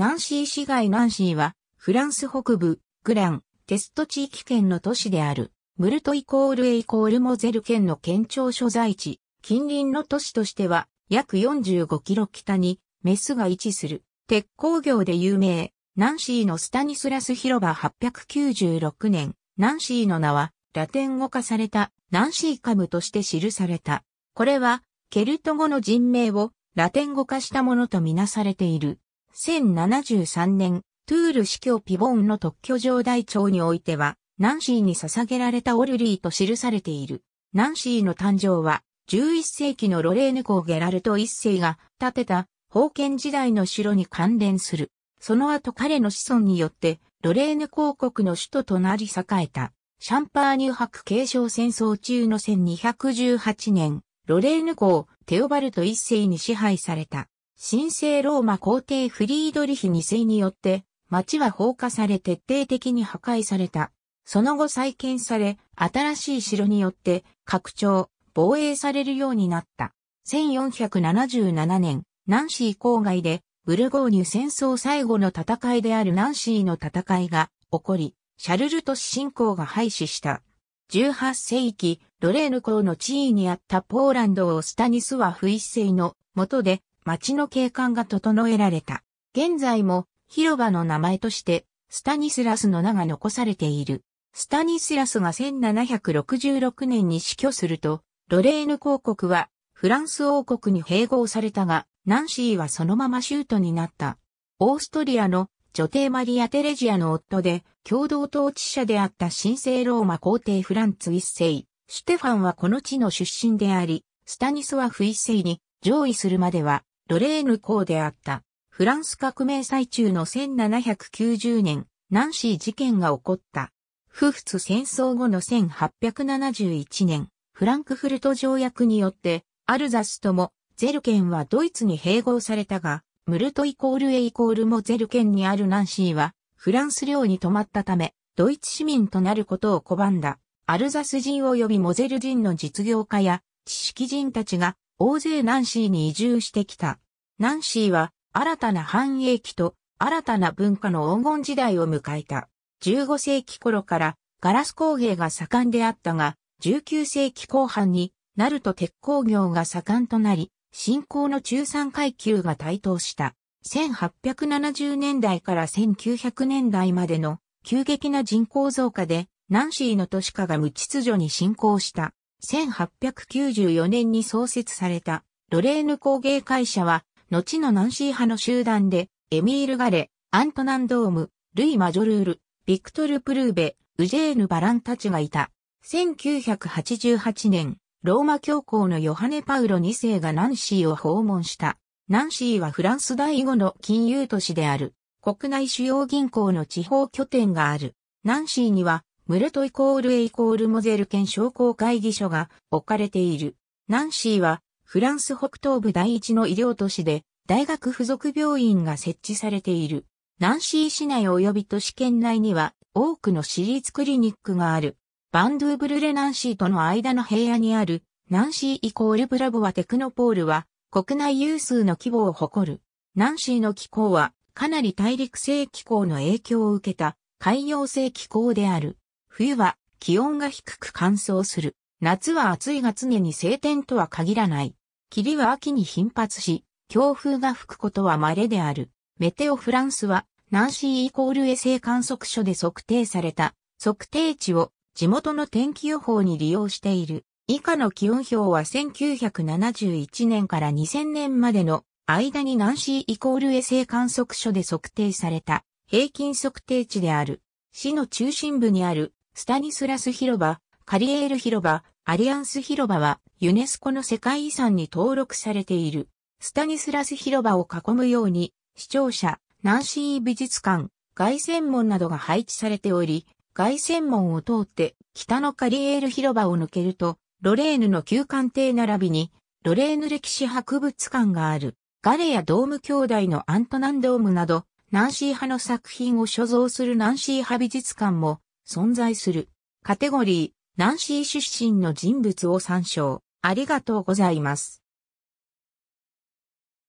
ナンシー市街ナンシーは、フランス北部、グラン、テスト地域圏の都市である、ムルトイコールエイコールモゼル県の県庁所在地、近隣の都市としては、約45キロ北に、メスが位置する、鉄鋼業で有名、ナンシーのスタニスラス広場896年、ナンシーの名は、ラテン語化された、ナンシーカムとして記された。これは、ケルト語の人名を、ラテン語化したものとみなされている。1073年、トゥール司教ピボンの特許上大帳においては、ナンシーに捧げられたオルリーと記されている。ナンシーの誕生は、11世紀のロレーヌ公ゲラルト一世が建てた封建時代の城に関連する。その後彼の子孫によって、ロレーヌ公国の首都となり栄えた。シャンパーニュ博継承戦争中の1218年、ロレーヌ公、テオバルト一世に支配された。神聖ローマ皇帝フリードリヒ2世によって、町は放火され徹底的に破壊された。その後再建され、新しい城によって拡張、防衛されるようになった。1477年、ナンシー郊外で、ブルゴーニュ戦争最後の戦いであるナンシーの戦いが起こり、シャルルト市侵攻が廃止した。18世紀、ロレーヌ公の地位にあったポーランドをスタニスワフ一世の下で街の景観が整えられた。現在も広場の名前としてスタニスラスの名が残されている。スタニスラスが1766年に死去すると、ロレーヌ公国はフランス王国に併合されたが、ナンシーはそのままシュートになった。オーストリアの女帝マリア・テレジアの夫で共同統治者であった神聖ローマ皇帝フランツ一世。シュテファンはこの地の出身であり、スタニスワフ一世に上位するまではロレーヌ公であった。フランス革命最中の1790年、ナンシー事件が起こった。夫婦戦争後の1871年、フランクフルト条約によって、アルザスとも、ゼルケンはドイツに併合されたが、ムルトイコールエイコールもゼルケンにあるナンシーは、フランス領に泊まったため、ドイツ市民となることを拒んだ。アルザス人及びモゼル人の実業家や知識人たちが大勢ナンシーに移住してきた。ナンシーは新たな繁栄期と新たな文化の黄金時代を迎えた。15世紀頃からガラス工芸が盛んであったが、19世紀後半になると鉄工業が盛んとなり、新興の中産階級が台頭した。1870年代から1900年代までの急激な人口増加で、ナンシーの都市化が無秩序に進行した。1894年に創設されたロレーヌ工芸会社は、後のナンシー派の集団で、エミール・ガレ、アントナンドーム、ルイ・マジョルール、ビクトル・プルーベ、ウジェーヌ・バランたちがいた。1988年、ローマ教皇のヨハネ・パウロ2世がナンシーを訪問した。ナンシーはフランス第5の金融都市である。国内主要銀行の地方拠点がある。ナンシーにはムルトイコール A イコールモゼル県商工会議所が置かれている。ナンシーはフランス北東部第一の医療都市で大学附属病院が設置されている。ナンシー市内及び都市圏内には多くの私立クリニックがある。バンドゥーブルレナンシーとの間の平野にあるナンシーイコールブラボワテクノポールは国内有数の規模を誇る。ナンシーの気候はかなり大陸性気候の影響を受けた海洋性気候である。冬は気温が低く乾燥する。夏は暑いが常に晴天とは限らない。霧は秋に頻発し、強風が吹くことは稀である。メテオフランスは、ナンシーイコール衛星観測所で測定された測定値を地元の天気予報に利用している。以下の気温表は1971年から2000年までの間にナンシーイコール衛星観測所で測定された平均測定値である。市の中心部にあるスタニスラス広場、カリエール広場、アリアンス広場はユネスコの世界遺産に登録されている。スタニスラス広場を囲むように、視聴者、ナンシー美術館、外線門などが配置されており、外線門を通って北のカリエール広場を抜けると、ロレーヌの旧館邸並びに、ロレーヌ歴史博物館がある、ガレやドーム兄弟のアントナンドームなど、ナンシー派の作品を所蔵するナンシー派美術館も存在する。カテゴリー、ナンシー出身の人物を参照。ありがとうございます。